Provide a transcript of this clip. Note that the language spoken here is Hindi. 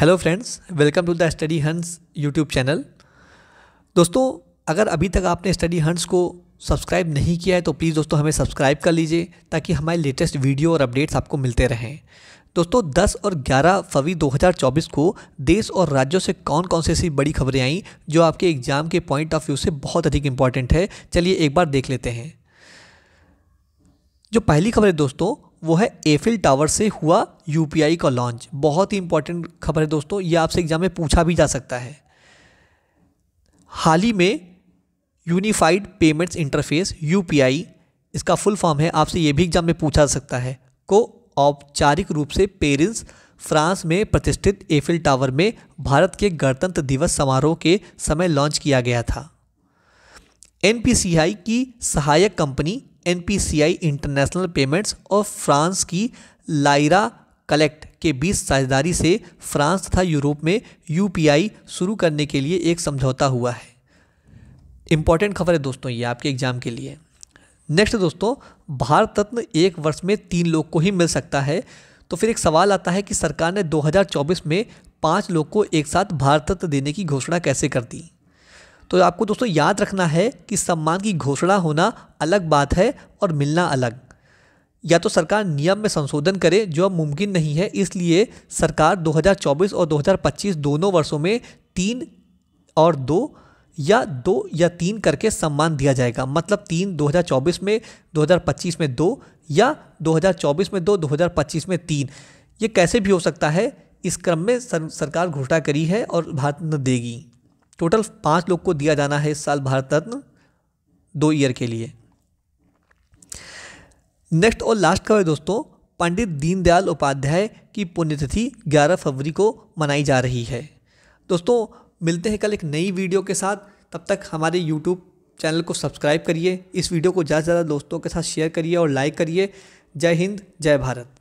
hello friends welcome to the study हंस यूट्यूब चैनल दोस्तों अगर अभी तक आपने स्टडी हंस को सब्सक्राइब नहीं किया है तो प्लीज़ दोस्तों हमें सब्सक्राइब कर लीजिए ताकि हमारे लेटेस्ट वीडियो और अपडेट्स आपको मिलते रहें दोस्तों 10 और 11 फरवरी 2024 को देश और राज्यों से कौन कौन सी ऐसी बड़ी खबरें आईं जो आपके एग्ज़ाम के पॉइंट ऑफ व्यू से बहुत अधिक इंपॉर्टेंट है चलिए एक बार देख लेते हैं जो पहली खबर है दोस्तों वो है एफिल टावर से हुआ यू का लॉन्च बहुत ही इंपॉर्टेंट खबर है दोस्तों ये आपसे एग्जाम में पूछा भी जा सकता है हाल ही में यूनिफाइड पेमेंट्स इंटरफेस यू इसका फुल फॉर्म है आपसे ये भी एग्जाम में पूछा जा सकता है को औपचारिक रूप से पेरिस फ्रांस में प्रतिष्ठित एफिल टावर में भारत के गणतंत्र दिवस समारोह के समय लॉन्च किया गया था एन की सहायक कंपनी एन इंटरनेशनल पेमेंट्स और फ्रांस की लाइरा कलेक्ट के बीच साझेदारी से फ्रांस तथा यूरोप में आई शुरू करने के लिए एक समझौता हुआ है इंपॉर्टेंट खबर है दोस्तों ये आपके एग्जाम के लिए नेक्स्ट दोस्तों भारत रत्न एक वर्ष में तीन लोग को ही मिल सकता है तो फिर एक सवाल आता है कि सरकार ने 2024 में पाँच लोग को एक साथ भारत रत्न देने की घोषणा कैसे कर दी तो आपको दोस्तों याद रखना है कि सम्मान की घोषणा होना अलग बात है और मिलना अलग या तो सरकार नियम में संशोधन करे जो अब मुमकिन नहीं है इसलिए सरकार 2024 और 2025 दोनों वर्षों में तीन और दो या दो या तीन करके सम्मान दिया जाएगा मतलब तीन 2024 में 2025 में दो या 2024 में दो 2025 में तीन ये कैसे भी हो सकता है इस क्रम में सरकार घोषणा करी है और भारत न देगी टोटल पाँच लोग को दिया जाना है इस साल भारत रत्न दो ईयर के लिए नेक्स्ट और लास्ट खबर दोस्तों पंडित दीनदयाल उपाध्याय की पुण्यतिथि 11 फरवरी को मनाई जा रही है दोस्तों मिलते हैं कल एक नई वीडियो के साथ तब तक हमारे यूट्यूब चैनल को सब्सक्राइब करिए इस वीडियो को ज़्यादा से ज़्यादा दोस्तों के साथ शेयर करिए और लाइक करिए जय हिंद जय भारत